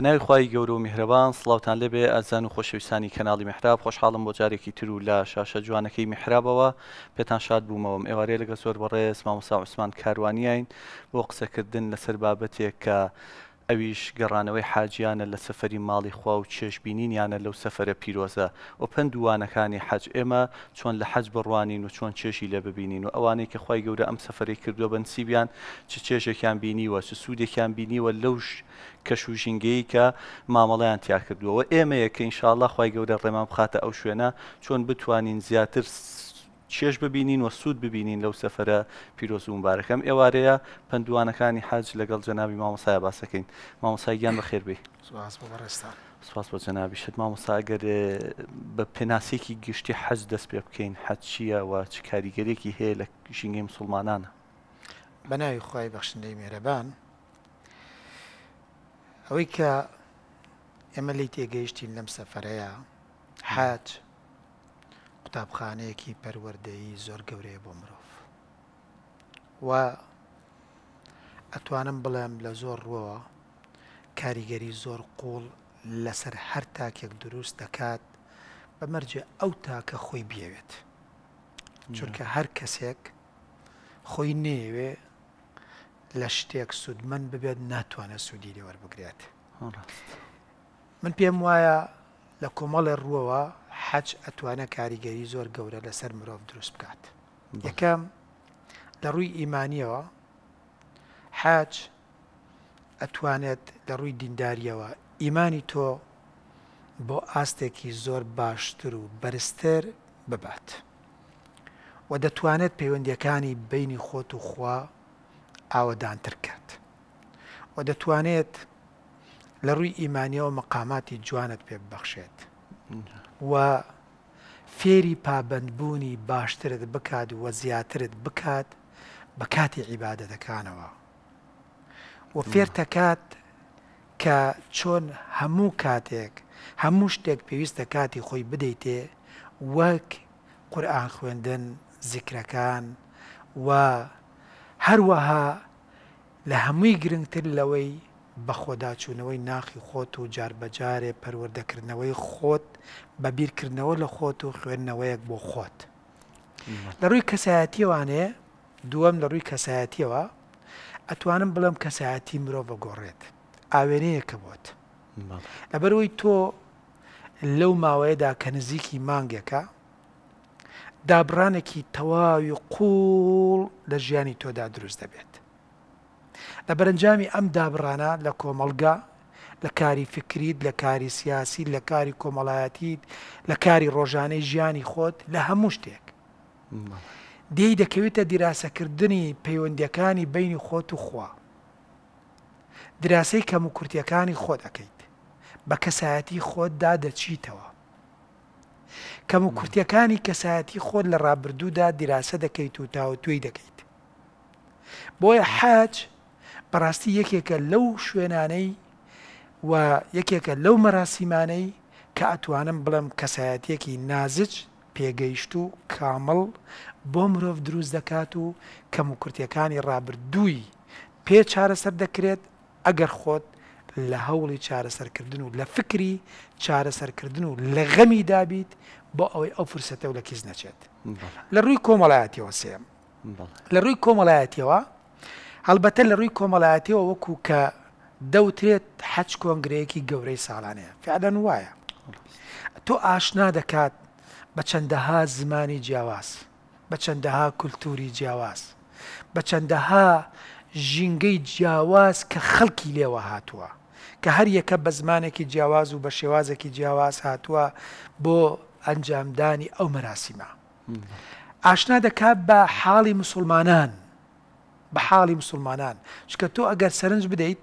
بە ناوی خی گەورە و میهرەبان سلااوان لەبێ ئازان و خۆشەویستانی کەناڵی محراب خۆشحاڵم بۆ جارێکی تر و لە شاشە جوانەکەی میحرابەوە پێتان شاد بوومەوەم ئێوارێ لەگە زۆر بەڕێز مامسا عوسمان کاروانیین بۆ قسەکردن لەسەر بابەتێک کە ئەویش گەڕانەوەی حاجیانە لە سەفری ماڵی خوا و چێشببینینیانە لەو سەفرە پیرۆزە و پندوانەکانی حەج ئێمە چۆن لە حەج بڕوانین و چۆن چێشی لە ببینین و ئەوانەی کە خی گەورە ئەم سەفری کردووە بەنسیبیان چ چێشێکیان بینیوە چ سوودێکیان بینیوە لەوش کەش و ژینگەی کە مامەڵیان تیار کردووە ئێمەیە کە ئینشاءله خی گەورە ڕێمان بخاتە ئەو شوێنە چۆن بتوانین زیاتر چێش ببینین و سوود ببینین لەو سەفرە پیرۆز و مبارەکەم ئێوارەیە پندوانەکانی حاج لەگەڵ جەناوی مامۆسایە باسەکەین مامۆسایگیان بە خێربێ سپاس بۆ جەنابی شت مامۆساگەر بە پێناسێکی گشتی حەج دەست پێ بکەین حەچیە و چ کاریگەرێکی هەیە لە ژینگەی مسلمانانە بەناوی خی بەخشندەی مێرەبان ئەوەی کە ئێمە لی تێگەیشتین لەم سەفرەیە حات قوتابخانەیەکی پەروەردەیی زۆر گەورەیە بۆ مرۆڤ و ئەتوانم بڵێم لە زۆر ڕووەوە کاریگەری زۆر قوڵ لەسەر هەر تاکێک دروست دەکات بەمەرجێ ئەو تاکە خۆی بێوێت چونکە هەر کەسێک خۆی نێوێ لە شتێک سوودمن ببێت ناتوانە سوودی لێ وەربگرێت من پێم وایە لە کۆمەڵی ڕووەوە حەج ئەتوانە کاریگەری زۆر گەورە لەسەر مرۆڤ دروست بکات یەکەم لە ڕووی ئیمانیەوە حاج ئەتوانێت لە ڕووی دینداریەوە ئیمانی تۆ بۆ ئاستێکی زۆر باشتر و بەرزتر ببات و دەتوانێت پەیوەندیەکانی بینی خۆت و خوا ئاوەدانتر کات و دەتوانێت لە ڕووی ئیمانیەوە مەقاماتی جوانت پێ ببەخشێت و فێری پابندبوونی باشترت بکات و زیاترت بکات بە کاتی عیباەتەکانەوە و فێر دەکات کە چۆن هەموو کاتێک هەموو شتێک پێویستە کاتی خۆی بدەیتێ وەک قورآان خوێندن زیکرەکان و هەروەها لە هەمووی گرنگتر لەوەی بە خۆداچوونەوەی ناخی خۆت و جاربەجارێ پەروەردەکردنەوەی خۆت بەبییرکردنەوە لە خۆت و خوێندنەوەیەک بۆ خۆت لە ڕووی کەسایەتیوانێ دووەم لە ڕووی کەسایەتیەوە ئەتوانم بڵم کەسایەتی مرۆڤ بەگۆڕێت ئاوێنەیەکە بۆت لەبەرەوەی تۆ لەو ماوەیەدا کە نزیکی مانگێکە دابڕانێکی تەواوی قوڵ لە ژیانی تۆدا دروست دەبێت لە بەرەنجامی ئەم دابڕانە لە کۆمەلگا لە کاری فکریت لە کاری سیاسی لە کاری کۆمەڵایەتیت لە کاری ڕۆژانەی ژیانی خۆت لە هەموو شتێک دێی دەکەوێتە دیراسەکردنی پەیوەندەکانی بینی خۆت و خوا دراسی کەم و کورتیەکانی خۆت ئەەکەیت بە کەسایەتی خۆتدا دەچیتەوە کەم و کورتەکانی کەسایەتی خۆت لە ڕابردوودا دیراسە دەکەیت و تاو توی دەکەیت بۆیە حاج بەڕاستی یەکێکە لەو شوێنانەی و یەکێکە لەو مەراسیمانەی کە ئەتوانم بڵم کەسایەتێکی نازج پێگەیشت و کامەڵ بۆ مرۆڤ دروست دەکات و کەم و کورتەکانی ڕابردووی پێ چارەسەر دەکرێت ئەگەر خۆت لە هەوڵی چارەسەرکردن و لە فکری چارەسەرکردن و لە غەمی دابیت بۆ ئەوەی ئەو فرسەتە و لە کیز نەچێت لە ڕووی کۆمەڵایەتیەوە سێم لە ڕووی کۆمەڵایەتیەوە هەڵبەتە لە ڕووی کۆمەڵایەتیەوە وەکو کە دەوترێت حەج کۆنگرەیەکی گەورەی ساڵانەیە فعلەن وایە تۆ ئاشنا دەکات بە چەندەها زمانی جیاواز بە چەندەها کولتوری جیاواز بە چەندەها ژینگەی جیاواز کە خەڵکی لێوە هاتووە کە هەر یەکە بە زمانێکی جیاواز و بە شێوازێکی جیاواز هاتووە بۆ ئەنجامدانی ئەو مەراسیمە. ئاشنا دەکات بە حاڵی مسلمانان بە حاڵی مسلمانان چکە تۆ ئەگەر سەرنج بدەیت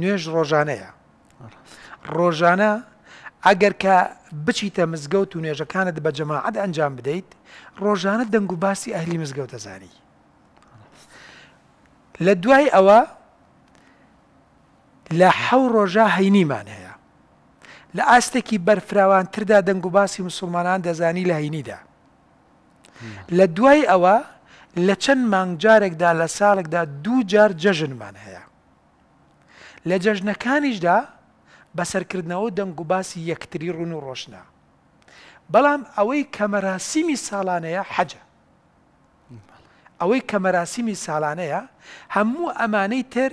نوێژ ڕۆژانەیە. ڕۆژانە ئەگەر کە بچیتە مزگەوت و نوێژەکانت بە جەماعەت ئەنجام بدەیت ڕۆژانە دەنگ و باسی ئەهلی مزگەوتە زانی. لە دوای ئەوە لە حەو ڕۆژە هەینیمان هەیە لە ئاستێکی بەرفراوانتردا دەنگ و باسی مسلمانان دەزانی لە هینیدا لە دوای ئەوە لە چەند مانگجارێکدا لە ساڵێکدا دوو جار جەژنمان هەیە لە جەژنەکانیشدا بەسەرکردنەوە دەنگ و باسی یەکتری ڕون و ڕۆشنا بەڵام ئەوەی کەمەراسیمی ساڵانەیە حەجە ئەوەی کەمەراسیمی ساڵانەیە هەموو ئەمانەی تر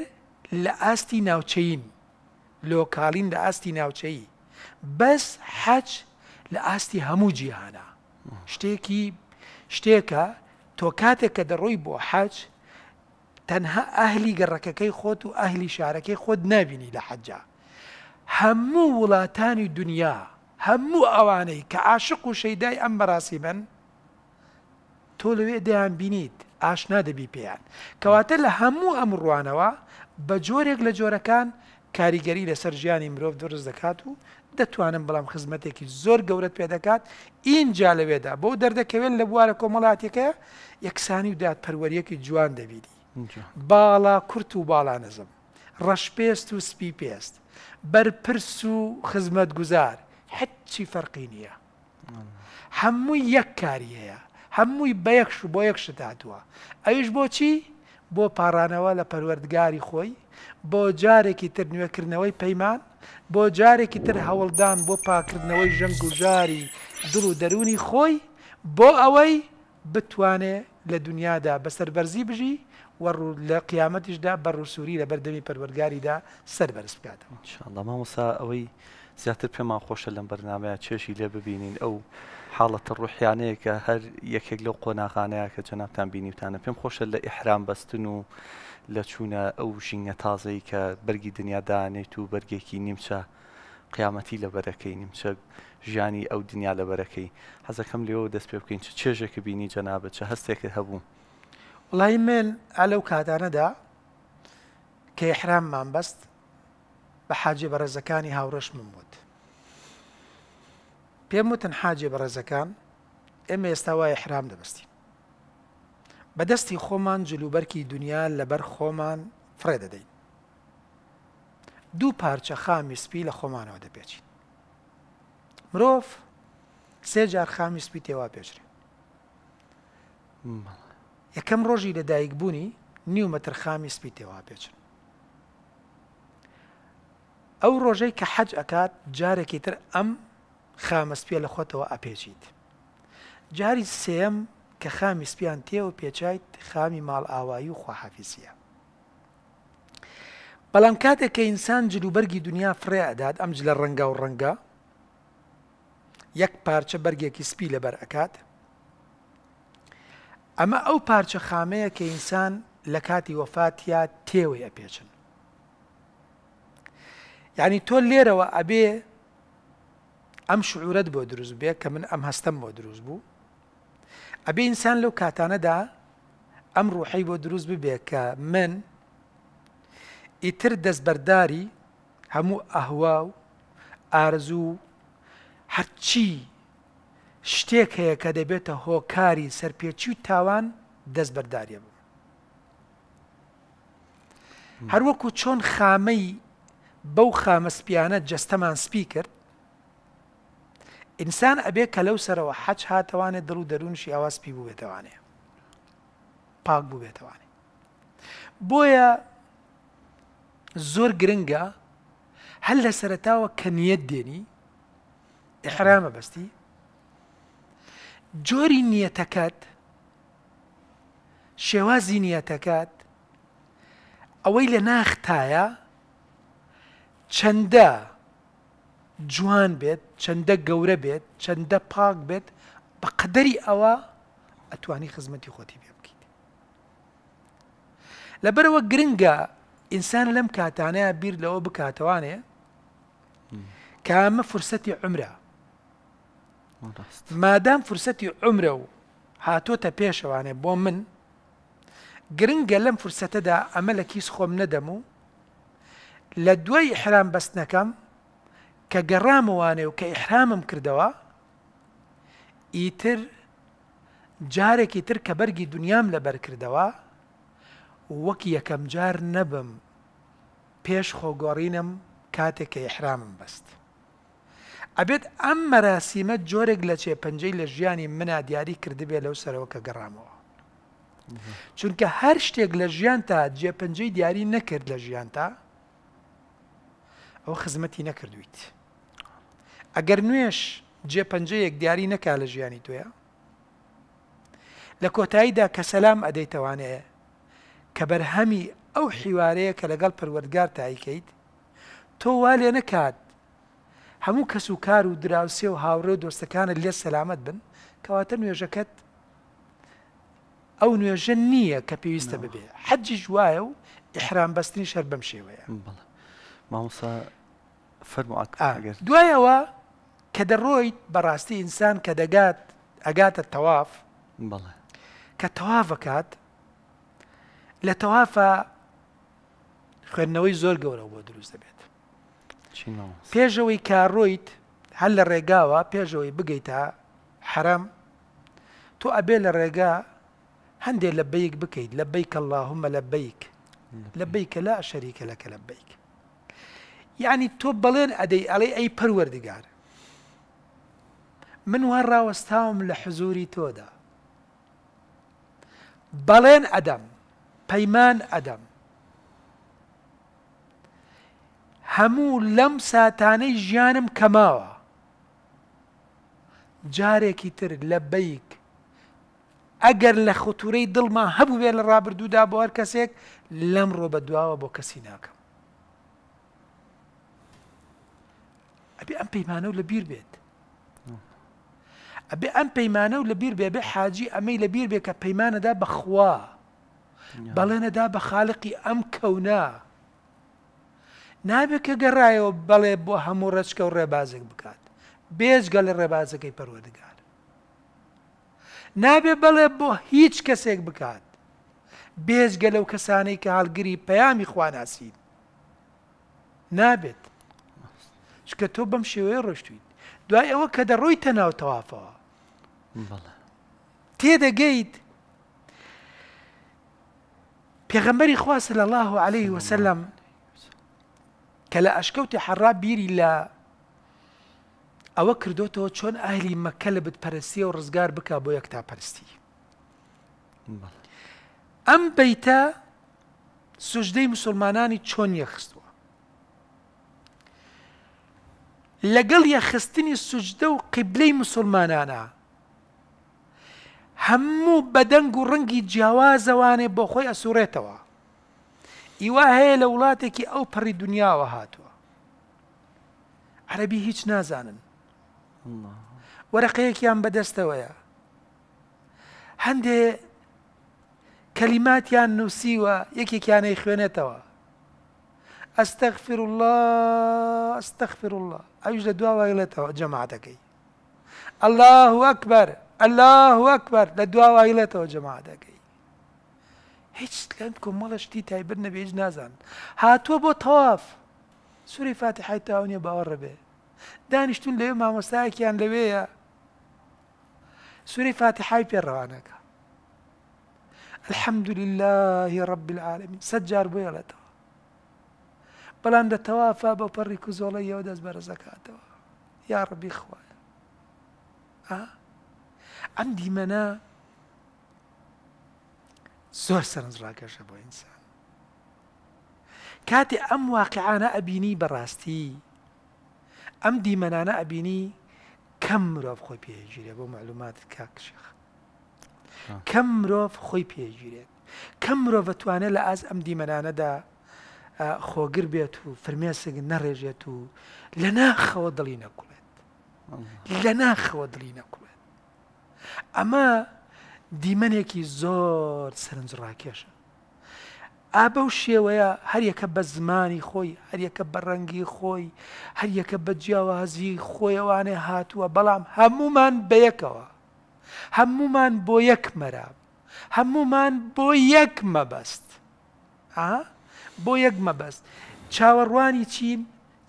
لە ئاستی ناوچەین لۆکاڵین لە ئاستی ناوچەیی بەس حەج لە ئاستی هەموو جیهانە شتێکی شتێکە تۆ کاتێک کە دەڕۆی بۆ حەج تەنها ئەهلی گەڕەکەەکەی خۆت و ئەهلی شارەکەی خۆت نبینی لە حەجا هەموو وڵاتانی دنیا هەموو ئەوانەی کە عاشق و شەیدای ئەم بەڕاستی بن تۆ لەوێ دەیان بینیت ئاشنا دەبی پێیان کەواتە لە هەموو ئەمڕوانەوە بە جۆرێک لە جۆرەکان کاریگەری لەسەر ژیانی مرۆڤ دروست دەکات و دەتوانم بەڵام خزمەتێکی زۆر گەورەت پێ دەکات اینجا لەوێدا بۆ دەردەکەوێت لە بوارە کۆمەڵاتێکە یەکسانی و داد پەروەریەکی جوان دەبیری باڵا کورت و باڵا نزم ڕەشپێست و سپی پێست بەرپرس و خزمەت گوزار هەچی فەرقی نییە هەمووی یەک کاری هەیە هەمووی بە یەکش و بۆ یەکش داتووە ئەویش بۆچی بۆ پارانەوە لە پەروەردگاری خۆی بۆ جارێکی تر نوێکردنەوەی پەیمان بۆ جارێکی تر هەوڵدان بۆ پاکردنەوەی ژەنگ و ژاری دڵ و دەرونی خۆی بۆ ئەوەی بتوانێ لە دنیادا بەسەربەرزی بژی وەڕوو لە قیامەتیشدا بەڕووسوری لە بەردەمی پەروەرگاریدا سەربەرز بکاتەوە شڵدا مامۆسا ئەوەی زیاتر پێمان خۆشە لەم بەرنمەیە چێشی لێ ببینین ئەو حاڵەتە ڕوحیانەیە کە هەر یەکێک لەو قۆناغانەیە کە جەنابان بینیوتانە پێم خۆشە لە ئیحرام بەستن و لە چوونە ئەو ژینگە تازەی کە بەرگی دنیادانێت و بەرگێکی نیمچە قیامەتی لە بەرەکەی نیمچە ژیانی ئەو دنیا لە بەرەکەی حەزەکەم لەوە دەست پێ بکەین چ چێژێکی بینی جەنابەت چە هەستێکت هەبوو وڵی مێل ئالەو کاتانەدا کە حراممان بەست بە حاجێ بەرەزەکانی هاوڕێش من بوت پێم وتن حاجێ بەرەزەکان ئێمە ئێستا وای حرام دەبستی بەدەستی خۆمان جلوبەرکی دنیا لەبەر خۆمان فرێ دەدەین دوو پارچە خامی سپی لە خۆمانەوە دەپێچین مرۆڤ سێ جار خامی سپی تێوا پێچرێن یەکەم ڕۆژی لە دایک بوونی نیومەتر خامی سپی تێوا پێچن ئەو ڕۆژەی کە حەج ئەکات جارێکی تر ئەم خامەسپێ لە خۆتەوە ئەپێچیت جاری سێم کە خامی سپیان تێوە پێچیت خامی ماڵ ئاوایی و خواحافیسیە بەڵام کاتێک کە ئینسان جلوبەرگی دنیا فرێداد ئەم لە ڕەنگە و ڕەنگە یەک پارچە بەرگێکی سپی لەبەر ئەکات ئەمە ئەو پارچە خامەیە کە ئینسان لە کاتی وەفاتیا تێوەی ئەپێچن یعنی تۆ لێرەوە ئەبێ ئەم شعورەت بۆ دروست بێ کە من ئەم هەستم بۆ دروست بوو ئەبێ ئینسان لەو کاتانەدا ئەم ڕوحی بۆ دروست ببێ کە من ئیتر دەستبەرداری هەموو ئەهوا و ئارزوو هەرچی شتێک هەیە کە دەبێتە هۆکاری سەرپێچی و تاوان دەستبەرداریە بوو. هەروەکو چۆن خامەی بەو خامەسپیانە جەستەمان سپی کرد ئینسان ئەبێ کە لەو سەرەوە حەج هاتەوانێت دڵ و دەروونشی ئاواز پێی بووێتوانێ پاک بووبێتوانێ بۆیە زۆر گرنگە هەل لە سەرتاوە کەنیەت دێنی ئحرامە بەستی جۆری نیەتەکەت شێوازی نیەتەکەت ئەوەی لە ناختایە چەندە جوان بێت چەندە گەورە بێت چەندە پاک بێت بە قەدەری ئەوە ئەتوانی خزمەتی خۆتی بێ بکەیت لەبەرەوە گرنگە ئینسان لەم کاتانەیە بیر لەوە بکاتەوانێ کامە فرسەتی عمرە مادام فرسەتی عمرە و هاتۆتە پێشەوانێ بۆ من گرنگە لەم فرسەتەدا ئەمە لە کیس خۆم نەدەم و لە دوای حرام بەستنەکەم کە گەڕامەوانێ و کە ئحرامم کردەوە ئیتر جارێکی تر کە بەرگی دنیام لەبەر کردەوە وەک یەکەم جار نەبم پێش خۆگۆڕینم کاتێک کە ئحرامم بەست. ئەبێت ئەم مەراسیمە جۆرێک لە چێ پەنجەی لە ژیانی منە دیاری کردبێ لەو سەرەوە کە گەڕامەوە. چونکە هەر شتێک لە ژیان تا جێپەنجەی دیاری نەکرد لە ژیان تا ئەو خزمەتی نەکردویت. ئەگەر نوێش جێ پەنجەیەک دیاری نەکا لە ژیانی توێە لە کۆتاییدا کە سەسلام ئەدەیتەوانەیە کە بەرهەمی ئەو حیوارەیە کە لەگەڵ پروەردگار تایکەیت تۆ وا لێ نەکات هەموو کەس و کار و دراوسێ و هاوڕێ و دۆستەکانت لێ سەلامت بن کەواتە نوێژەکەت ئەو نوێژە نییە کە پێویستە ببێ حەجی جوایە و ئحرام بەستنی شەر بەم شێوەیە مامۆسا فەرمو دوایەوە كدرويت براستي انسان كدقات اجات التواف بله كتوافكات لتوافا خنوي زول قورا بو دروس دبيت شنو بيجوي كارويت هل الرقاوة بيجوي بقيتا حرام تو أبيل الرقا هندي لبيك بكيد لبيك اللهم لبيك لبيك لا شريك لك لبيك يعني تو بلين أدي علي أي بروردي دقار من وان ڕاوەستاوم لە حزوری تۆدا بەڵێن ئەدەم پەیمان ئەدەم هەموو لەم ساتانەی ژیانم کەماوە جارێکی تر لە بیک ئەگەر لە خوتورەی دڵما هەبوو بێ لە ڕابردوودا بۆ هەر کەسێک لەم ڕۆ بە دواوە بۆ کەسی ناکەم ئەبێ ئەم پەیمانە و لە بیر بێت ئەبێ ئەم پەیمانە و لەبیر بێ بێ حاجی ئەمەی لەبیر بێ کە پەیمانەدا بەخوا بەڵێنەدا بە خاڵقی ئەم کەونا نابێت کە گەڕایەوە بەڵێ بۆ هەموو ڕچکە و ڕێبازێک بکات بێزگە لە ڕێبازەکەی پەروەردگار نابێ بەڵێ بۆ هیچ کەسێک بکات بێزگە لەو کەسانەی کە هەڵگری پەیامی خواناسیین نابێت شکە تۆ بەم شێوەیە ڕۆشتوین دوای ئەوە کە دەڕۆی تەناو تەوافەوە تێدەگەیت پێغەمبەری خواست لە الله عليه وسلم کە لە ئەشکەوتی حەڕا بیری لە ئەوە کردوتەوە چۆن ئاهلی مەکە لە بتپەرستی و ڕزگار بک بۆ یەک تاپەرستی ئەم بیتە سوژدەی مسلمانانی چۆن یەخستووە لەگەڵ یەخستنی سوجدە و قیبلەی مسلمانانە هەموو بەدەنگ و ڕەنگی جیاوازەوانێ بۆ خۆی ئەسوورێتەوە ئیوا هەیە لە وڵاتێکی ئەو پەڕی دنیاوە هاتووە عەربی هیچ نازانن وەرەقەیەکیان بەدەستەوەیە هەندێ کەلیماتیان نووسیوە یەکێکیانەی خوێنێتەوە ئەستەغفر الله ئەستەغفر الله ئەوش لە دواوەڵێتەوە جەماعەتەکەی الله ئەکبەر الله أكبر لدوا وإلته جماعة دقي هیچ لەند کۆمەڵە شتی تایبەت نەبێ هیچ نازان هاتووە بۆ تەواف سووری فاتحای دانشتون باوەڕە ما مساك لەوێ مامۆستایەکیان سوري فاتحة فاتحای پێڕەوانەکە الحمد لله رب العالمين سجار جار بۆیڵێتەوە بەڵام دە تەوافا بە پەڕی کوزۆڵە یەوە يا ربي یا أه؟ ئەم دیمەنە زۆر سەرنجڕاکەشە بۆ ئینسان کاتێ ئەم واقعانە ئەبینی بەڕاستی ئەم دیمەنانە ئەبینی کەم مرۆڤ خۆی پێگیرێ بۆ معلومات کاکشێخ کەم مرۆڤ خۆی پێگیرێت کەم مرۆڤ بەتوانێت لە ئاز ئەم دیمەنانەدا خۆگر بێت و فرمێسک نەڕێژێت و لە ناخەوە دڵی نەکوڵێت لە ناخەوە دڵی نەکوڵێت ئەمە دیمەنێکی زۆر سەرنجڕاکێشە ئابە و شێوەیە هەریەکە بە زمانی خۆی هەریەکە بە ڕەنگی خۆی هەریەکە بە جیاوازی خۆیەوانێ هاتووە بەڵام هەمومان بەیەکەوە هەمومان بۆ یەک مەراب هەمومان بۆ یەک مەبەست بۆ یەک مەبەست چاوەڕوانی چین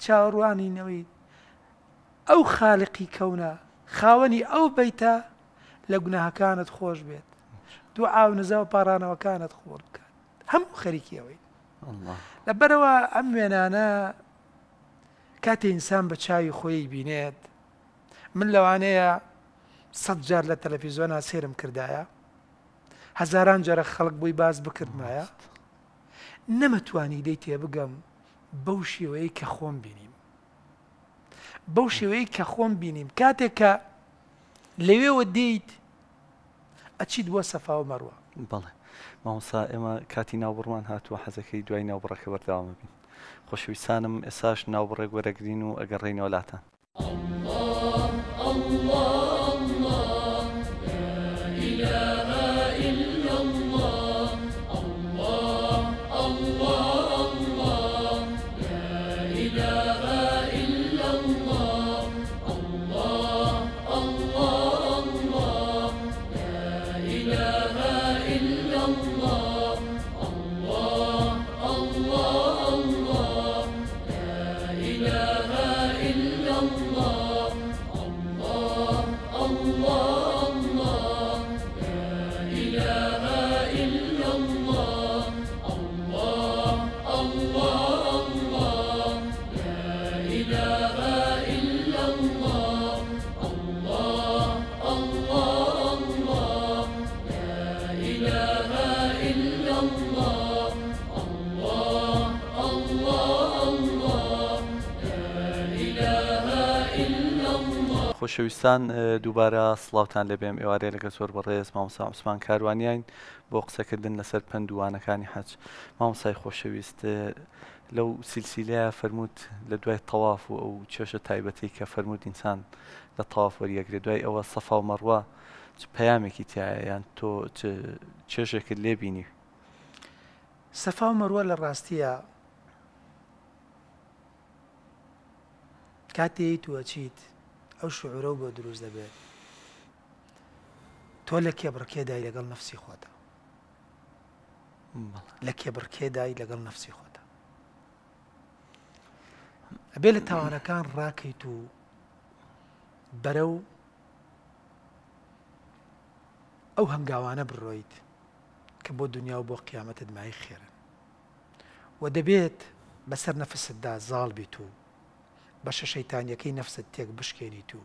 چاوەڕوانی نەوەی ئەو خاڵقی کەونە خاوەنی ئەو بیتە لە گوناهەکانت خۆش بێت دوو ئاو نزا و پارانەوەکانت خۆڵ بکات هەموو خەریکیەوەی لە بەرەوە ئەم وێنانە کاتێئسان بە چاوی خۆی بینێت من لەوانەیە سەد جار لە تەلەفیزۆنا سێرم کردایە هەزاران جارە خەڵک بووی باز بکردمایە نەمەتوانی دەی تێ بگەم بەو شێوەیە کە خۆم بینیم بەو شێوەیە کە خۆم بینیم کاتێک کە لەوێوە دیت ئەچیت بووە سەفاو مەڕوە بەڵێ مامسا ئێمە کاتی ناوبڕوان هاتووە حەزەکەی دوای ناوبڕەکە بەرداوامە بین خۆشویسانم ئێساش ناوبڕێ وەرەگرین و ئەگەڕێنەوەلاتان. الله الله شەویستان دووبارە سلااوان لەبێم ئێوارێ لەگە زۆر بەڕێز مامسا عوسمان کاروانیان بۆ قسەکردن لەسەر پندوانەکانی حەج مامسای خۆشەویست لەو سیلسیلەیە فەرمووت لە دوای تەواف و ئەو چێشە تایبەتی کە فەرمووت ئینسان لە تەوافوەریەگرێت دوای ئەوە سەفا و مەڕوە پەیامێکی تایە یان تۆ چێشێکت لێبینی سەفا و مەروە لە ڕاستیە کاتێ توەچیت او شعور بۆ دروست دەبێت تۆ لە کێبڕکێدای لەگەڵ نفسی خۆتە لە کێبڕکێدای لەگەڵ نفسی خۆتە ئەبێ لە تاوانەکان ڕاکەیت و بەرە و ئەو هەنگاوانە بڕۆیت کە بۆ دنیا و بۆ قیامەتت مای خێرن و دەبێت بسر نفس زاڵ زال و بەشە شەیتانیەکەی نەفست تێک بشکێنیت و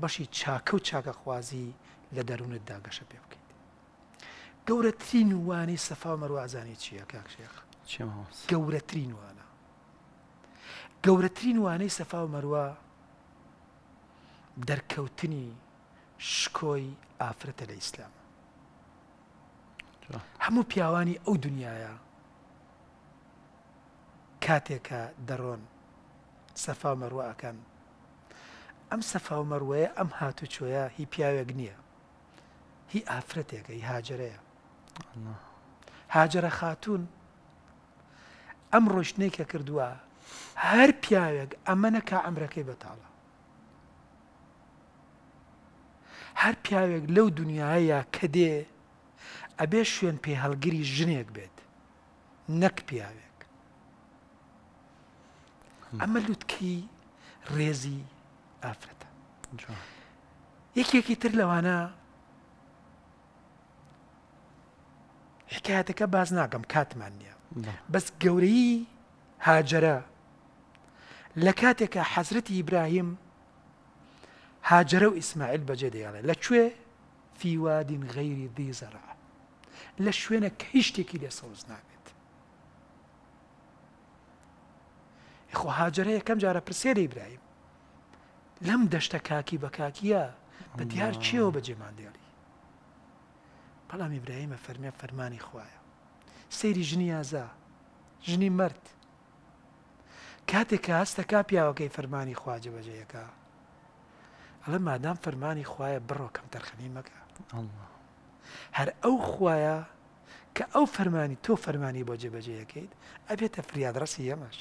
بەشی چاکە و چاکەخوازی لە دەروونت داگەشە پێ بکەیت گەورەترین وانەی سەفا مەروازانی چییە کاکشێخ گەورەترین وانە گەورەترین وانەی سەفا و مەروە دەرکەوتنی شکۆی ئافرەتە لە ئیسلام هەموو پیاوانی ئەو دنیاە کاتێکە دەڕۆن سەفا مەروەکان ئەم سەفا و مەروەیە ئەم هاتوچۆیە هی پیاوێک نییە هی ئافرەتێکە هی هاجرەیە هاجرە خاتون ئەم ڕۆشنێکە کردووە هەر پیاوێک ئەمەەکە ئەمرەکەی بەتاڵە هەر پیاوێک لەو دنیاەیە کە دێ ئەبێ شوێن پێ هەڵگیری ژنێک بێت نەک پیاوێک اما لوت کی ریزی آفرتا یکی یکی تر لوانا حکایت که باز نگم کات معنیه بس جوری هاجره لكاتك که ابراهيم ابراهیم هاجره و اسماعیل بجده یعنی في واد غير ذي زرع لشونه کهشتی کلی سوز نگه یخۆ هاجرە یەکەم جارە پرسێری برایم لەم دەشتە کاکی بە کاکیە بە دیار چیەوە بە جێماندێڵی بەڵام ئیبراهیمە فەرمیە فەرمانی خوایە سەیری ژنی یازا ژنی مرد کاتێک کە هەستە کا پیاوەکەی فەرمانی خواجە بەجێیەکە ئەڵە مادام فەرمانی خوایە بڕۆکەم تەرخەنی مەکە هەر ئەو خوایە کە ئەو فەرمانی تۆ فەرمانی بۆ جێبەجێیەکەیت ئەبێتە فریادڕسی ئەمەش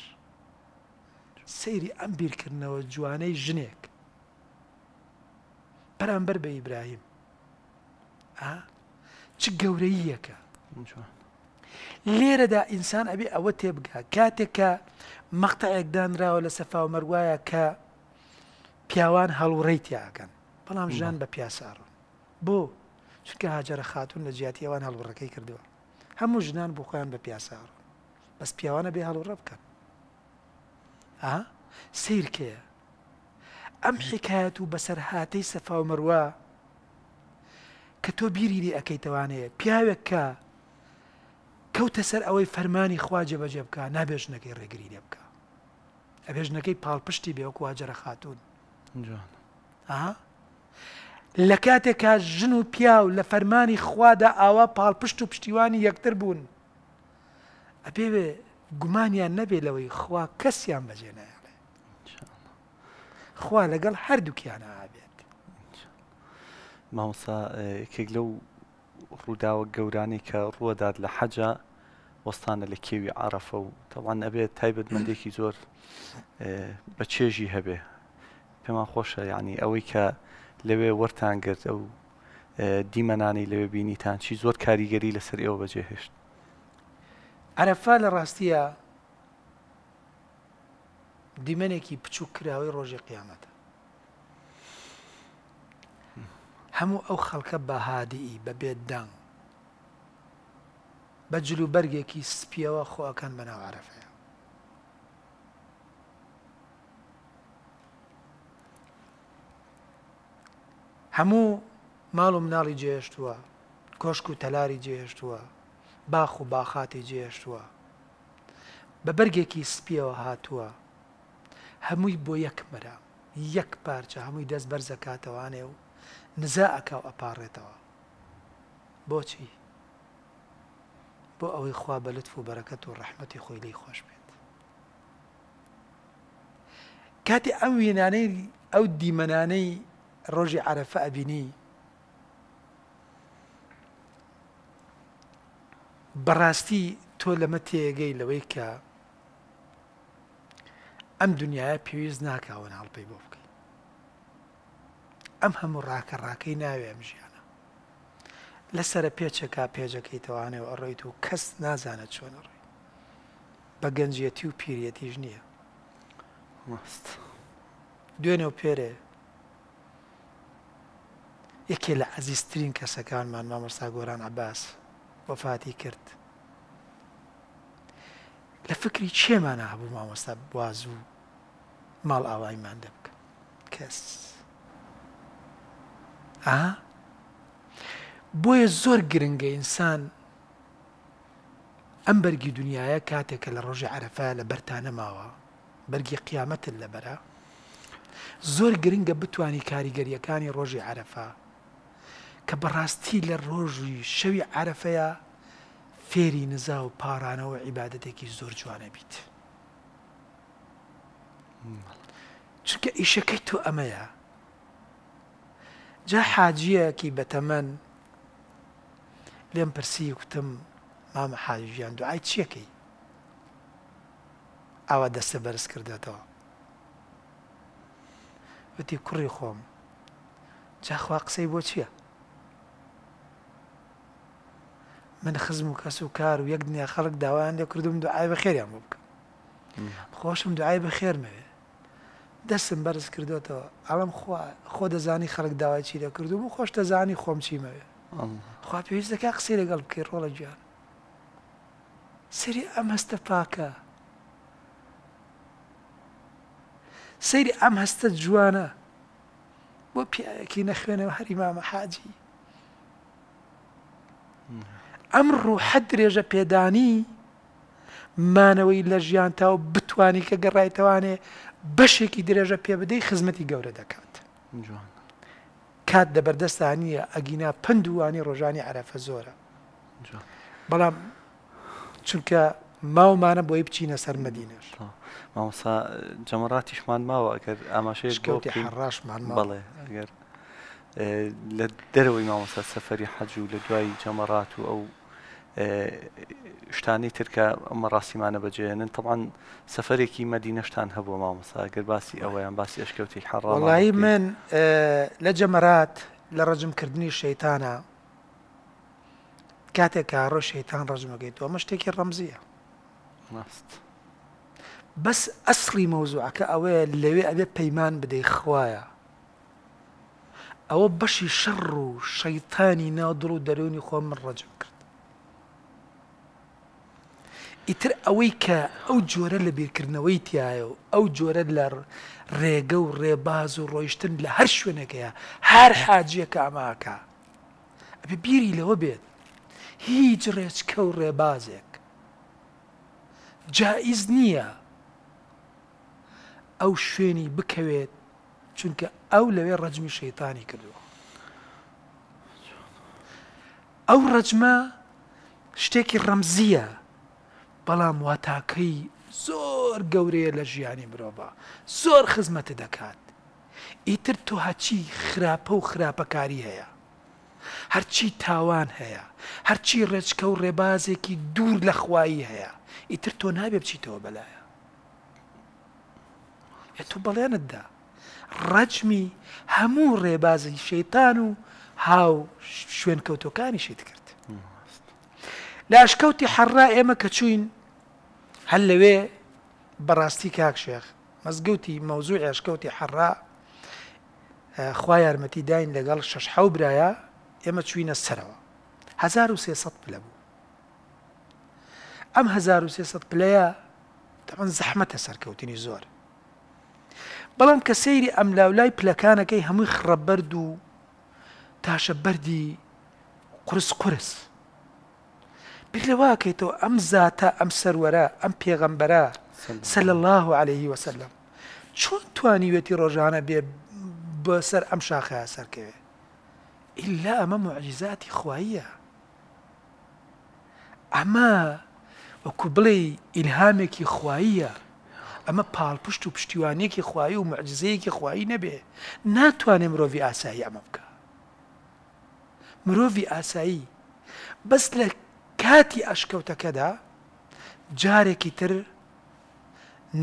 سەیری ئەم بیرکردنەوە جوانەی ژنێک بەرامبەر بە ئیبراهیم چ گەورەیەکە لێرەدا ئینسان ئەبێ ئەوە تێبگا کاتێکە مەقتەیەکدانراوە لە سەفا و مەروایە کە پیاوان هەڵوڕێیتیاکەن بەڵام ژان بە پیاساڕون بۆ چونکە هاجارە خاتون لە جیاتی ئەوان هەڵوڕەکەی کردووە هەموو ژنان بۆ خۆیان بە پیاساڕون بەس پیاوانە بێ هەڵوڕە بکەن سیرکێ ئەم حکایەت و بەسەر هااتەی سەفاو مەروە کە تۆ بیریری ئەەکەیتەوانەیە پیاوێک کە کەوتە سەر ئەوەی فەرمانی خواجە بەجێ بکە نابێژنەکەی ڕێگری لێ بکە ئەبێژنەکەی پاڵپشتی بێوەکو واجرە خاتون لە کاتێکا ژن و پیاو لە فەرمانی خوادا ئاوا پاڵپشت و پشتیوانی یەکتر بوون ئەپێوێ گومانیان نەبێ لەوەی خوا کەسیان بەجێنایڵێ خوا لەگەڵ هەردووکیانە ئابێت ماوسا یەکێک لەو ڕووداوە گەورانی کە ڕوەداد لە حەجا وەستانە لە کێوی عرفە و تەوان ئەبێت تایبەتمەندێکی زۆر بە چێژی هەبێ پێمان خۆشە یعنی ئەوەی کە لەوێ وەرتان گرت ئەو دیمەنانی لەوێ بینیتان چی زۆر کاریگەری لەسەر ئێوە بەجێهێشت عرەفا لە ڕاستیە دیمەنێکی بچوو کراوەی ڕۆژی قیامەتە هەموو ئەو خەڵکە بەهادیئی بە بێتدان بە جلوبەرگێکی سپیەوە خۆەکەن بەناو عرەفەیە هەموو ماڵ و مناڵی جێشتووە کۆشک و تەلاری جێشتووە باخ و باخاتی جێشتووە بە بەرگێکی سپیەوە هاتووە هەمووی بۆ یەکمەرە یەک پارچە هەمووی دەست بەر زەکاتەوانێ و نزا ئەکاو ئەپارڕێتەوە بۆچی بۆ ئەوەی خوا بە لتف و بەرەکەت و ڕەحمەتی خۆی لی خۆش بێت کاتی ئەم وێنانەی ئەو دیمەنانەی ڕۆژی عرەفە ئەبینی بەڕاستی تۆ لەمە تێگەی لەوەی کە ئەم دنیاە پێویست ناکاوە هەڵپەی بۆ بکەین ئەم هەموو ڕاکە ڕاکەی ناوێ ئەم ژیانە لەسرە پێچەکە پێجەکەی تەوانێەوە ئەڕۆیت و کەس نازانە چۆن ڕێ بە گەنجەتی و پیرەتیش نییە ماست دوێنێ و پێرێ یەکێ لە عزیزترین کەسەکانمان مامەستا گۆران عباس وەفاتی کرد لە فکری چێمانە هەبوو مامۆستا باز و ماڵ ئاوایمان دەبکە کەس ئا بۆیە زۆر گرنگە ئینسان ئەم بەرگی دنیاە کاتێکە لە ڕۆژی عرفە لە بەرتانەماوە بەرگی قیامەتت لەبەرە زۆر گرنگە بتانی کاریگەریەکانی ڕۆژی عرفە کە بەڕاستی لە ڕۆژوی شەوی عرفەیە فێری نزا و پارانەوە عیباەتێکی زۆر جوانە بیت. چونکە ئیشەکەی تۆ ئەمەیە. جا حاجیەکی بەتەمەن لێم پرسی وتم مامە حاجیان دوعای چیەکەی؟ ئاوا دەستە بەرز کردێتەوە. وتی کوڕی خۆم. جاخوا قسەی بۆ چییە؟ من خزم و کەس و کار و یەک دنیا خەڵک داوایان لێ کردوم دوعای بە خێریان بۆ بکەم خۆشم دوعای بە خێرمەوێ دەستم بەرز کردوێتەوە ئەڵم خۆ دەزانی خەڵک داوای چی لە کردوم و خۆش دەزانی خۆم چیمەوێ خوا پێویست دەکە قسی لەگەڵ بکەی ڕۆڵە گیان سری ئەم هەستە پاکە سەیری ئەم هەستە جوانە بۆ پیاەکی نەخوێنەوە هەری مامە حاجی. ئەم ڕوحە درێژە پێدانی مانەوەی لە ژیان تا و بتانی کە گەڕایتەوانێ بەشێکی درێژە پێ بدەی خزمەتی گەورە دەکات کات دەبەردەستانیە ئەگینا پندوانی ڕۆژانی عرەفە زۆرە بەڵام چونکە ماومانە بۆی بچینە سەر مدینەش مامسا جەمەڕاتیشمان ماوە ئەگەر ئاماشەیەڕاشمان بەڵێ ئەگەر لە دەرەوەی مامۆسا سەفری حەج و لە دوای جەمەڕات و ئەو شتانی ترکە ئەمە ڕاستیمانە بەجێنن تەوان سەفرێکی مەدینەشتان هەبوو مامەساگەر باسی ئەوەیان باسی ئەشکەوتی حڕڵایی من لە جەمەرات لە ڕەجمکردنی شەیتانە کاتێک کارۆ شەیتان ڕژمەگەیتەوە مە شتێکی ڕەمزیە ڕاست بەس ئەسری مەوزوعکە ئەوەیە لەوێ ئەبێ پەیمان بدەی خوایە ئەوە بەشی شەڕ و شەیتانی ناودڵ و دەرونی خۆم من ڕەجم کرد ئیتر ئەوەی کە ئەو جۆرە لە بیرکردنەوەی تایە و ئەو جۆرە لە ڕێگە و ڕێباز و ڕۆیشتن لە هەر شوێنەکەیە هەر حاجیەکە ئەماکە ئەبێ بیری لەوە بێت هیچ ڕێچکە و ڕێبازێک جائیز نییە ئەو شوێنی بکەوێت چونکە ئەو لەوێ ڕەجمی شەیتانی کردووە ئەو ڕەجمە شتێکی ڕەمزیە بەڵام واتاکەی زۆر گەورەیە لە ژیانی مرۆڤ زۆر خزمەتە دەکات ئیتر تۆ هەچی خراپە و خراپەکاری هەیە هەرچی تاوان هەیە هەرچی ڕێچکە و ڕێبازێکی دوور لە خوایی هەیە ئیتر تۆ نابێ بچیتەوە بەلایە تۆ بەڵێنتدا ڕەجمی هەموو ڕێبازی شەیتان و هاو شوێن کەوتەکانی شیت کرد لاشکەوتی حەڕا ئێمە کە چوین هەل لەوێ بەڕاستی کاک شێخ مەزگەوتی مەوزوع ئێشکەوتی حەڕا خوا یارمەتی داین لەگەڵ شش حە برایە ئێمە چوینە سەرەوە 1300 پلە بوو ئەم 1300 پلەیە تەمەەن زەحمەتە سەرکەوتنی زۆر بەڵام کە سەیری ئەم لاولای پلەکانەکەی هەمووی خڕەبەرد و تاشە بەری قرس قرس بیر لە واکەیتەوە ئەم زاتە ئەم سەرەرە ئەم پێغەمبەرە سەل الله عليه وسلم چۆن توانیوێتی ڕۆژانە بێ بەسەر ئەم شاخەیە سەرکەوێ ئللا ئەمە معجززاتی خواییە ئەمە وەکو بڵێ ئیلهامێکی خواییە ئەمە پاڵپشت و پشتیوانێکی خوایی و معجزەیەکی خوایی نەبێ ناتوانێت مرۆڤ ئاسایی ئەمە بکە مرۆڤ ئاسایی بەس لە کاتی ئەشکەوتەکەدا جارێکی تر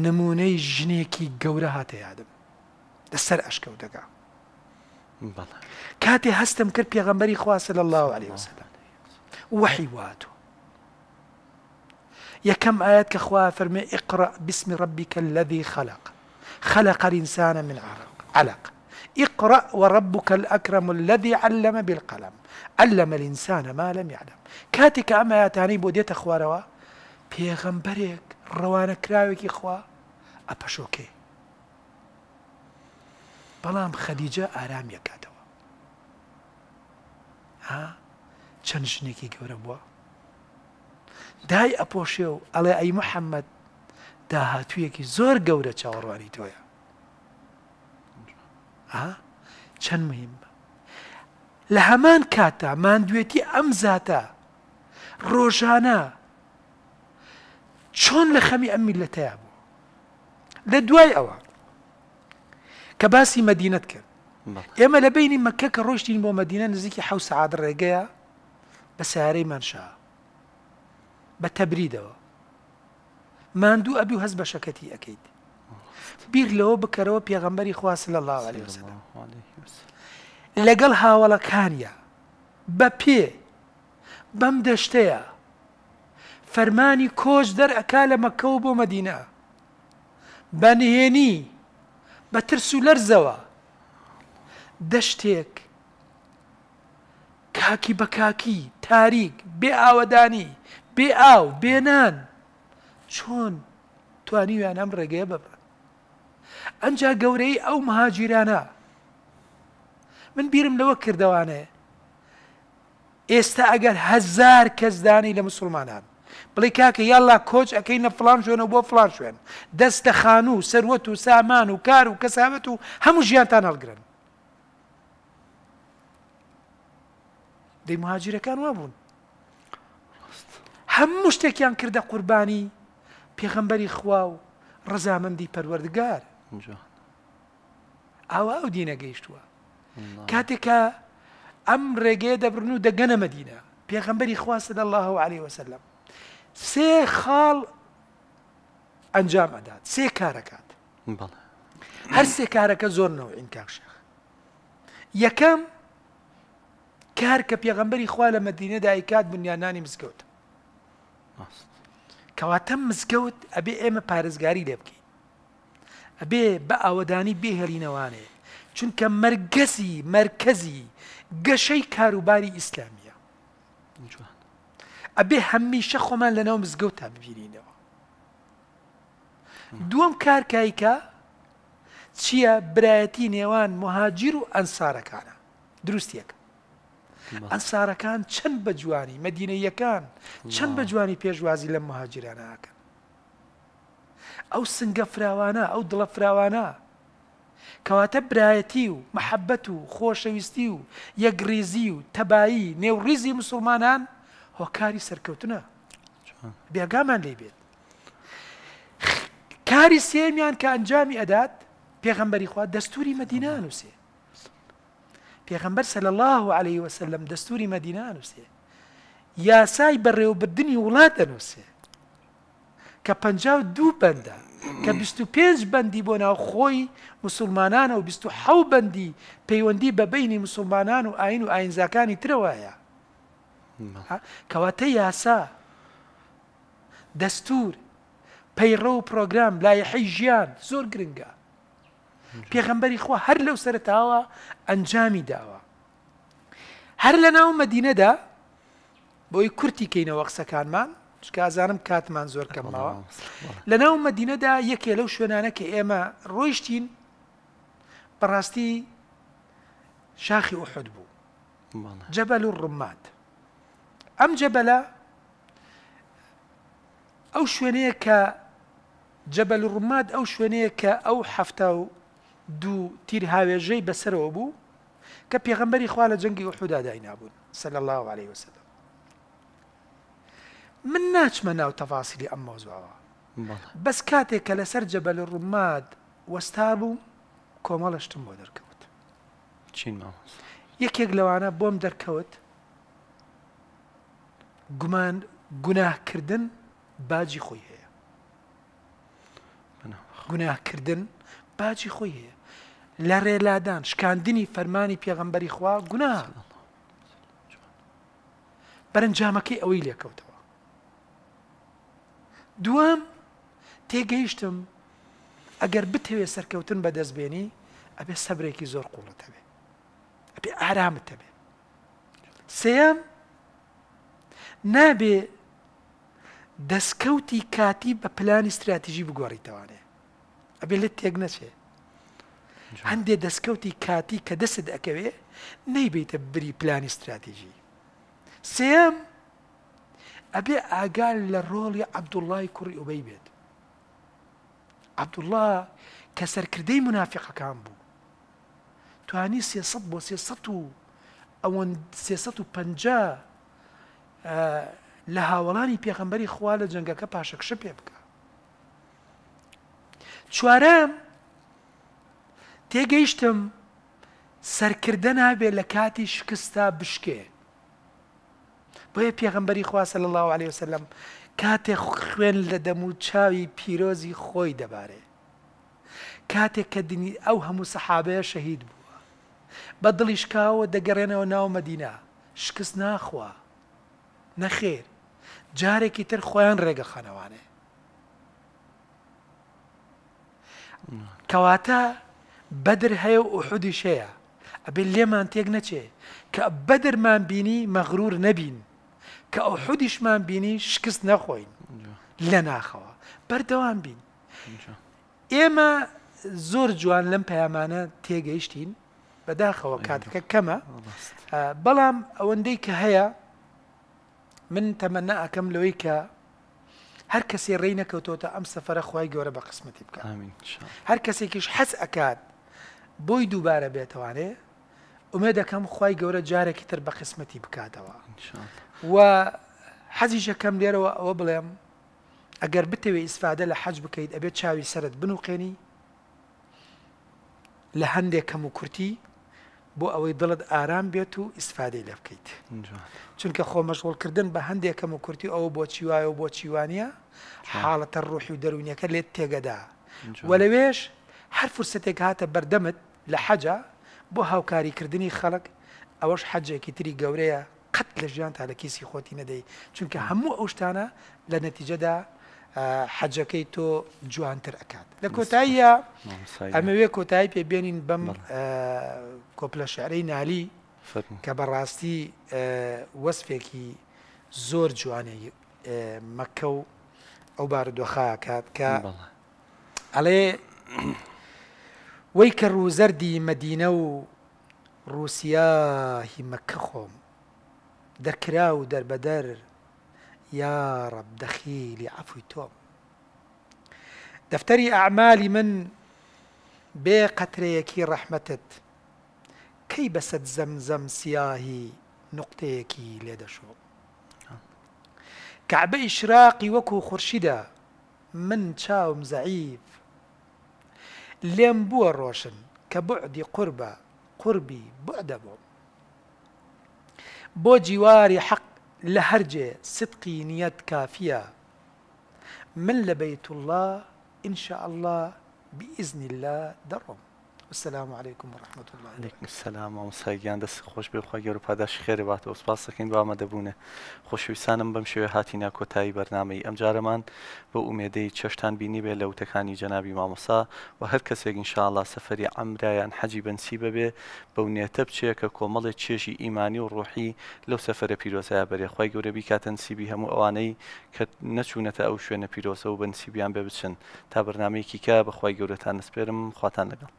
نمونەی ژنێکی گەورە آدم یادم لەسەر ئەشکەوتەکە کاتێ هستم کرد غمري خواسە صلى الله عليه وسلم وحی واتو يا كم آيات كخوا فرمي اقرأ باسم ربك الذي خلق خلق الإنسان من عرق علق اقرأ وربك الأكرم الذي علم بالقلم علم الإنسان ما لم يعلم کاتێککە ئەمە یاتانی بۆ دێتە خوارەوە پێغەمبەرێک ڕەوانە کراوێکی خوا ئەپەشۆکێ بەڵام خەدیجە ئارام یەکاتەوە چەند ژنێکی گەورە بووە دای ئەپۆشێ و ئەڵێ ئەی محەممەد داهاتوویەکی زۆر گەورە چاوەڕوانی تۆیە چەند مهمە لهمان كاتا من دويتي امزاتا روجانا شون لخمي امي لتايبو لدواي اوا كباسي مدينة كر اما لبيني مكة كروشتين بو مدينة نزيكي حوس عاد الرقايا بس هاري من شاء بتبريد اوا من دو ابيو هز بشكتي اكيد بير لو بكروا بيغنبري خواه صلى الله عليه وسلم لەگەڵ هاوڵەکانە بە پێ بەم دەشتەیە فەرمانی کۆش دەرەکا لە مەکە و بۆ مەدینە بەنهێنی بە ترس و لەرزەوە دەشتێک کاکی بە کاکی تاریک بێ ئاوەدانی بێ ئاو بێنان چۆن توانیویان ئەم ڕێگەیە ببە ئەنج گەورەی ئەو مهاجیرانە من بیرم لەوە کردوانەیە ئێستا ئەگەر هزار کەسدانی لە مسلمانان بڵی کاکە یاڵلا کۆچ ئەەکەی نە فلان شوێنە بۆ فلان شوێن دەستە خان و سەروەت و سامان و کار و کەسابەت و هەموو ژیانتان هەڵگرن دەی مهاجرەکان وابوون هەموو شتێکیان کردە قوربانی پێغەمبەری خوا و ڕزامەندی پەروەردگار ئاوا ئەو دینە گەیشتووە کاتێکە ئەم ڕێگەیە دەبرن و دەگەنە مەدینە پێغەمبەری خواستە الله و عليه وسلم سێ خاڵ ئەنجام ئەدات سێ کارەکات هەر سێ کارەکە زۆر نەوەین کاکشێخ یەکەم کار کە پێغەمبەری خوا لە مەدینە دایکات بنیانانی مزگەوت کەواتە مزگەوت ئەبێ ئێمە پارێزگاری لێ بکەین ئەبێ بە ئاوەدانی بێهێڵینەوانێ چونکە مرگەزی مرکزی گەشەی کاروباری ئیسلامیە ئەبێ هەمیشە خۆمان لەناو مزگەوت تا ببیرینەوە دووەم کارکایکە چییە برایەتی نێوان مهاجیر و ئەنسارەکانە دروستیەکە ئەنسارەکان چەند بە جوانی مەدینەیەکان چەند بە جوانی پێشوازی لە مهاجرانەکەن ئەو سنگە فراوانە ئەو دڵە فراوانە کەواتە برایەتی و محەبەت و خۆشەویستی و یەکڕێزی و تەبایی نێوڕیزی مسلمانان هۆکاری سەرکەوتنە بێگامان لێ بێت کاری سێمیان کە ئەنجامی ئەدات پێغەمبەری خوا دەستوری مەدینان وسێ پێغەمبەر سەل الله عليه وسلم دەستوری مەدینان وسێ یاسای بەڕێوەبردننی وڵات دەنووسێ کە پنج دوو بەندە کە 25 بەندی بۆ ناو خۆی مسلمانانە و 26 بەندی پەیوەندی بەبینی مسلمانان و ئاین و ئاینزاکانی ترەوەیە کەواتە یاسا دەستور پەیڕە و پرۆگرام لایەحی ژیان زۆر گرنگە پێغەمبەری خوا هەر لەو سەرتاوە ئەنجامی داوە هەر لە ناو مەدینەدا بۆی کورتی کەینەوە قسەکانمان چکازانم کاتمان زۆر کەمەوە لە ناو مەدینەدا یەکێ لەو شوێنانە کە ئێمە ڕۆیشتین بەڕاستی شاخی وحد بوو جەبەل و ڕمات ئەم جەبەلە ئەو شوێنەیە کە جەبەل و ڕمات ئەو شوێنەیە کە ئەو هەفتە و دوو تیر هاوێژەی بەسەرەوە بوو کە پێغەمبەری خوا لە جەنگی وحودا داینابوون سەل الله عليه وسلم من ناچمە ناو تەفاسیلی ئەم مۆزوعەوە بەس کاتێک کە لەسەر جەبە لە ڕووماد وەستا بوو کۆمەڵەشتم بۆ دەرکەوت چین یەکێک لەوانە بۆم دەرکەوت گومان گوناهکردن باجی خۆی هەیە گوناهکردن باجی خۆی هەیە لە ڕێلادان شکاندنی فەرمانی پێغەمبەری خوا گونا بەرەنجامەکەی ئەوەی لێکەوتەوە دوام تێگەیشتم ئەگەر بتەوێت سەرکەوتن بەدەستبێنی ئەبێ سەبرێکی زۆر قوڵەتەبێ ئەبێ ئارامتەبێ سەیەم نابێ دەستکەوتی کاتی بە پلانی استراتیژی بگۆڕیتەوانێ ئەبێ لێت تێک نەچێ هەندێ دەستکەوتی کاتی کە دەست ئەکەوێ نەیبیتە بری پلانی استراتیژی سێم ئەبێ ئاگال لە ڕۆڵی عەبدوڵای کوڕی ئۆبەی بێت عەبدوڵا کە سەرکردەی منافقەکان بوو توانی سێسە بۆ سێسە و ئەوەن سێسە و پنج لە هاوڵانی پێخەمبەری خوا لە جەنگەکە پاشەکشە پێ بکە چوارەم تێگەیشتم سەرکردە نابێ لە کاتی شکستا بشکێ بۆیە پێغمبەری خواسە لە الله عليه وسلم کاتێک خوێن لە دەمو چاوی پیرۆزی خۆی دەبارێ کاتێک کە دنی ئەو هەموو سەحابەیە شەهید بووە بە دڵیشکاوە دەگەڕێنەوە ناو مەدینا شکست ناخوا نەخێر جارێکی تر خۆیان ڕێگە خەنەوانێ کەواتە بەدر هەیە و حودیشەیە ئەبێ لێمان تێک نەچێ کە بەدرمان بینی مەغرور نەبین کە ئەو حودیشمان بینی شکست نەخۆین لە ناخەوە بەردەوام بین ئێمە زۆر جوان لەم پەیامانە تێگەیشتین بەداخەوە کاتەکە کەمە بەڵام ئەوەندەی کە هەیە من تەمەنا ئەەکەم لەوەی کە هەر کەسی ڕێ نەکەوتۆتە ئەم سەفرە خی گەورە بە قسمەتی بکە هەر کەسێکیش حەز ئەکات بۆی دووبارە بێتوانێ ئومێ دەکەم خی گەورە جارێکی تر بە قسمەتی بکاتەوە و حەزیشەکەم لێرەوە ئەوە بڵێم ئەگەر بتەوێ ئیسفادە لە حەج بکەیت ئەبێت چاوی سرت بنوقێنی لە هەندێک کەم و کورتی بۆ ئەوەی دڵت ئارام بێت و ئیسفادەی لە بکەیت چونکە خۆمەشغڵکردن بە هەندێکەم و کورتی ئەوە بۆ چیواە و بۆ چیوانە حاڵەتە ڕوحی و دەرونیەکە لێت تێگەدا وە لەوێش هەر فرسەتێک هاتە بەردەمت لە حەجا بۆ هاوکاریکردنی خەڵک ئەوەش حەجێکی تری گەورەیە قد لجانت على كيسي خوتي ندي چونك همو اوشتانا لنتيجة دا آه، حجاكيتو جوان تر اكاد لكوتايا اموية كوتايا نعم، بيبين بم آه، كوبلا شعري نالي كبراستي آه، وصفه كي زور جواني مكو او باردو خاكات كا علي ويكر زردي مدينة روسيا هي مكخوم دەرکرا بدر يا رب دخيلي عفوی توم دفتري أعمالي من بێ قەترەیەکی ڕەحمەتت کەی بەسەد زەمزەم سیاهی نقطەیەکی شو کەعبە ئیشراقی وەکو خورشیدا من چاوم زعيف لێم بووە روشن کە بعدی قوربە قوربی بعدە بو جواري حق لهرجة صدقي نيات كافية من لبيت الله إن شاء الله بإذن الله درهم السلام عليكم ورحمة الله عليكم السلام ومساقيان دەست خۆش بێ خۆی گەور و پاداش خێری باتەوە سپاس دەکەین بامەدەبوونە خۆشویسانم بەم شوێ هاتینا کۆتایی بەرنمەی ئەم جارەمان بە ئومێدەی چەشتان بینی بێ لە وتەکانی جەنابی مامۆسا و هەر کەسێک ئینشاءله سەفری ئەمرایان حەجی بنسی ببێ بەو نێتە بچێ کە کۆمەڵێک چێژی ئیمانی و ڕۆحی لەو سەفرە پیرۆسەیە بەرێ خی گەورەبی کاتەنسیبی هەموو ئەوانەی کە نەچوونەتە ئەو شوێنە پیرۆسە و بنسیبیان بێ بچن تا بەرنمەیەکی کە بەخوای گەورەتان نسپێرم خواتان لەگەڵ.